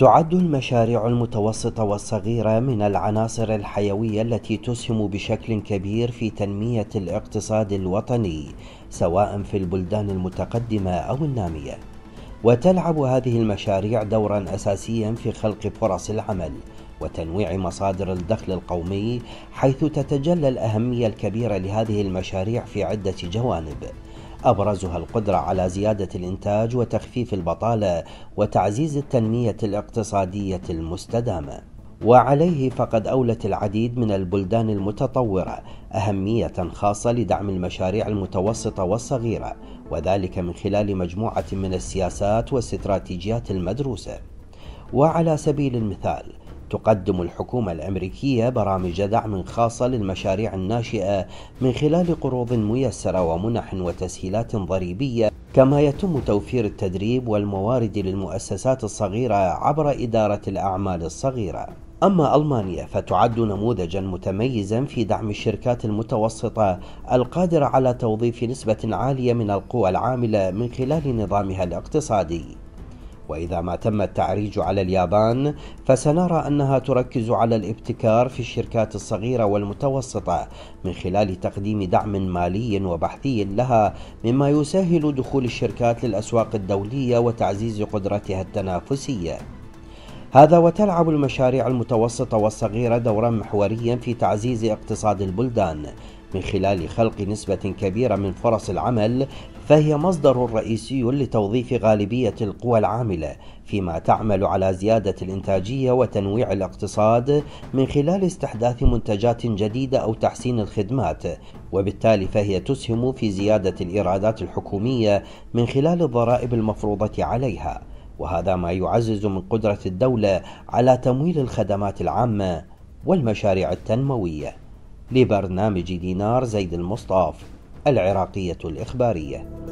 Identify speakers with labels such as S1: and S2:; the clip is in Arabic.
S1: تعد المشاريع المتوسطة والصغيرة من العناصر الحيوية التي تسهم بشكل كبير في تنمية الاقتصاد الوطني سواء في البلدان المتقدمة أو النامية. وتلعب هذه المشاريع دورا أساسيا في خلق فرص العمل وتنويع مصادر الدخل القومي حيث تتجلى الأهمية الكبيرة لهذه المشاريع في عدة جوانب. أبرزها القدرة على زيادة الإنتاج وتخفيف البطالة وتعزيز التنمية الاقتصادية المستدامة وعليه فقد أولت العديد من البلدان المتطورة أهمية خاصة لدعم المشاريع المتوسطة والصغيرة وذلك من خلال مجموعة من السياسات والاستراتيجيات المدروسة وعلى سبيل المثال تقدم الحكومة الأمريكية برامج دعم خاصة للمشاريع الناشئة من خلال قروض ميسرة ومنح وتسهيلات ضريبية كما يتم توفير التدريب والموارد للمؤسسات الصغيرة عبر إدارة الأعمال الصغيرة أما ألمانيا فتعد نموذجا متميزا في دعم الشركات المتوسطة القادرة على توظيف نسبة عالية من القوى العاملة من خلال نظامها الاقتصادي وإذا ما تم التعريج على اليابان فسنرى أنها تركز على الابتكار في الشركات الصغيرة والمتوسطة من خلال تقديم دعم مالي وبحثي لها مما يسهل دخول الشركات للأسواق الدولية وتعزيز قدرتها التنافسية. هذا وتلعب المشاريع المتوسطة والصغيرة دورا محوريا في تعزيز اقتصاد البلدان من خلال خلق نسبة كبيرة من فرص العمل فهي مصدر رئيسي لتوظيف غالبية القوى العاملة فيما تعمل على زيادة الإنتاجية وتنويع الاقتصاد من خلال استحداث منتجات جديدة أو تحسين الخدمات وبالتالي فهي تسهم في زيادة الإيرادات الحكومية من خلال الضرائب المفروضة عليها وهذا ما يعزز من قدرة الدولة على تمويل الخدمات العامة والمشاريع التنمويه لبرنامج دينار زيد المصطاف العراقية الإخبارية